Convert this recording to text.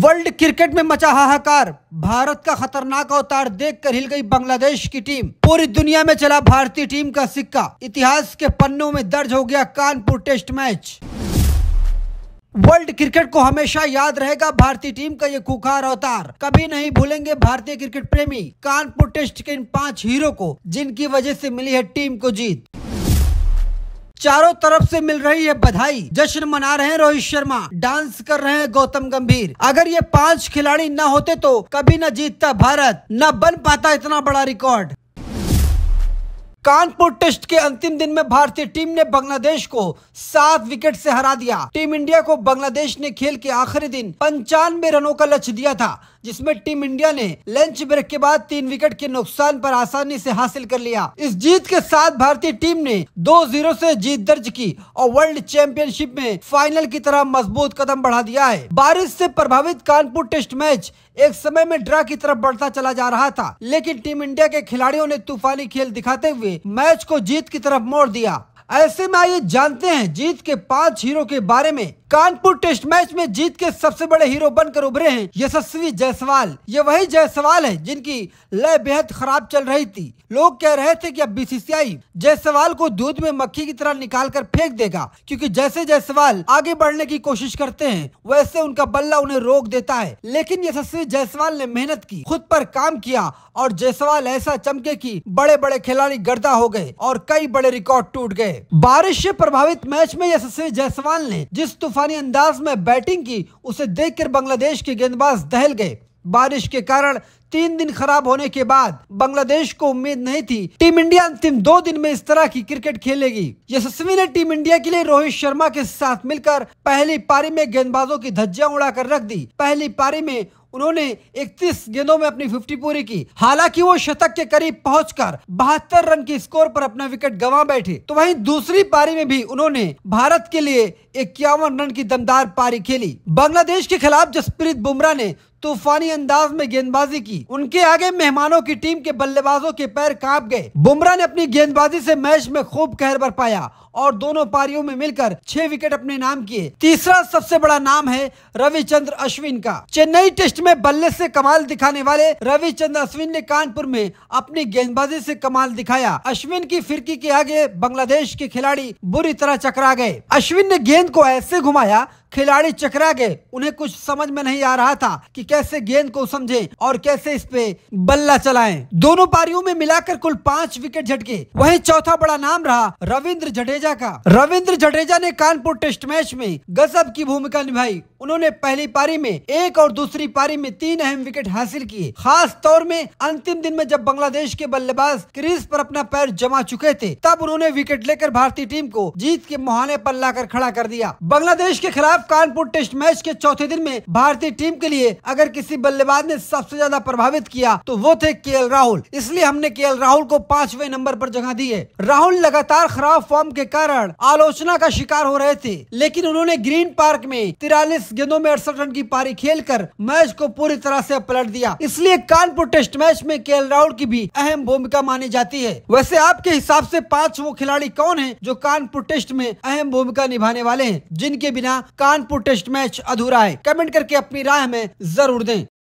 World cricket में मचा हाहाकार भारत का खतरनाक अवतार देखकर हिल गई बांग्लादेश की टीम पूरी दुनिया में चला भारतीय टीम का सिक्का इतिहास के पन्नों में दर्ज हो गया Kanpur test match world cricket को हमेशा याद रहेगा भारतीय टीम का ये खुखार अवतार कभी नहीं भूलेंगे भारतीय क्रिकेट प्रेमी कानपुर टेस्ट के इन पांच हीरो को जिनकी वजह से मिली है टीम को जीत चारों तरफ से मिल रही है बधाई जश्न मना रहे हैं रोहित शर्मा डांस कर रहे हैं गौतम गंभीर अगर ये पांच खिलाड़ी न होते तो कभी न जीतता भारत न बन पाता इतना बड़ा रिकॉर्ड कानपुर टेस्ट के अंतिम दिन में भारतीय टीम ने बांग्लादेश को सात विकेट से हरा दिया टीम इंडिया को बांग्लादेश ने खेल के आखिरी दिन पंचानवे रनों का लक्ष्य दिया था जिसमें टीम इंडिया ने लंच ब्रेक के बाद तीन विकेट के नुकसान पर आसानी से हासिल कर लिया इस जीत के साथ भारतीय टीम ने दो जीरो से जीत दर्ज की और वर्ल्ड चैंपियनशिप में फाइनल की तरह मजबूत कदम बढ़ा दिया है बारिश से प्रभावित कानपुर टेस्ट मैच एक समय में ड्रा की तरफ बढ़ता चला जा रहा था लेकिन टीम इंडिया के खिलाड़ियों ने तूफानी खेल दिखाते हुए मैच को जीत की तरफ मोड़ दिया ऐसे में आइए जानते हैं जीत के पांच हीरो के बारे में कानपुर टेस्ट मैच में जीत के सबसे बड़े हीरो बनकर उभरे हैं यशस्वी जायसवाल ये वही जायसवाल है जिनकी लय बेहद खराब चल रही थी लोग कह रहे थे कि अब बीसीसीआई जायसवाल को दूध में मक्खी की तरह निकाल कर फेंक देगा क्योंकि जैसे जायसवाल आगे बढ़ने की कोशिश करते हैं वैसे उनका बल्ला उन्हें रोक देता है लेकिन यशस्वी जायसवाल ने मेहनत की खुद पर काम किया और जायसवाल ऐसा चमके की बड़े बड़े खिलाड़ी गर्दा हो गए और कई बड़े रिकॉर्ड टूट गए बारिश से प्रभावित मैच में यशस्वी जायसवाल ने जिस तूफानी अंदाज में बैटिंग की उसे देखकर बांग्लादेश के गेंदबाज दहल गए बारिश के कारण तीन दिन खराब होने के बाद बांग्लादेश को उम्मीद नहीं थी टीम इंडिया अंतिम दो दिन में इस तरह की क्रिकेट खेलेगी यशस्वी ने टीम इंडिया के लिए रोहित शर्मा के साथ मिलकर पहली पारी में गेंदबाजों की धज्जियां उड़ाकर रख दी पहली पारी में उन्होंने 31 गेंदों में अपनी 50 पूरी की हालांकि वो शतक के करीब पहुंचकर बहत्तर रन की स्कोर पर अपना विकेट गंवा बैठे तो वहीं दूसरी पारी में भी उन्होंने भारत के लिए इक्यावन रन की दमदार पारी खेली बांग्लादेश के खिलाफ जसप्रीत बुमराह ने तूफानी अंदाज में गेंदबाजी की उनके आगे मेहमानों की टीम के बल्लेबाजों के पैर कांप गए बुमराह ने अपनी गेंदबाजी से मैच में खूब कहर बर पाया और दोनों पारियों में मिलकर छह विकेट अपने नाम किए तीसरा सबसे बड़ा नाम है रविचंद्र अश्विन का चेन्नई टेस्ट में बल्ले से कमाल दिखाने वाले रविचंद्र अश्विन ने कानपुर में अपनी गेंदबाजी से कमाल दिखाया अश्विन की फिरकी के आगे बांग्लादेश के खिलाड़ी बुरी तरह चकरा गए अश्विन ने गेंद को ऐसे घुमाया खिलाड़ी चकरा गए उन्हें कुछ समझ में नहीं आ रहा था कि कैसे गेंद को समझे और कैसे इस पे बल्ला चलाएं। दोनों पारियों में मिलाकर कुल पांच विकेट झटके वहीं चौथा बड़ा नाम रहा रविंद्र जडेजा का रविंद्र जडेजा ने कानपुर टेस्ट मैच में गजब की भूमिका निभाई उन्होंने पहली पारी में एक और दूसरी पारी में तीन अहम विकेट हासिल किए खास तौर में अंतिम दिन में जब बांग्लादेश के बल्लेबाज क्रीज पर अपना पैर जमा चुके थे तब उन्होंने विकेट लेकर भारतीय टीम को जीत के मुहाने पर लाकर खड़ा कर दिया बांग्लादेश के खिलाफ खिलाफ कानपुर टेस्ट मैच के चौथे दिन में भारतीय टीम के लिए अगर किसी बल्लेबाज ने सबसे ज्यादा प्रभावित किया तो वो थे के राहुल इसलिए हमने के राहुल को पांचवे नंबर पर जगह दी है राहुल लगातार खराब फॉर्म के कारण आलोचना का शिकार हो रहे थे लेकिन उन्होंने ग्रीन पार्क में तिरालीस गेंदों में अड़सठ रन की पारी खेल मैच को पूरी तरह ऐसी पलट दिया इसलिए कानपुर टेस्ट मैच में के राहुल की भी अहम भूमिका मानी जाती है वैसे आपके हिसाब से पांच वो खिलाड़ी कौन है जो कानपुर टेस्ट में अहम भूमिका निभाने वाले हैं जिनके बिना कान कानपुर टेस्ट मैच अधूरा है कमेंट करके अपनी राय हमें जरूर दें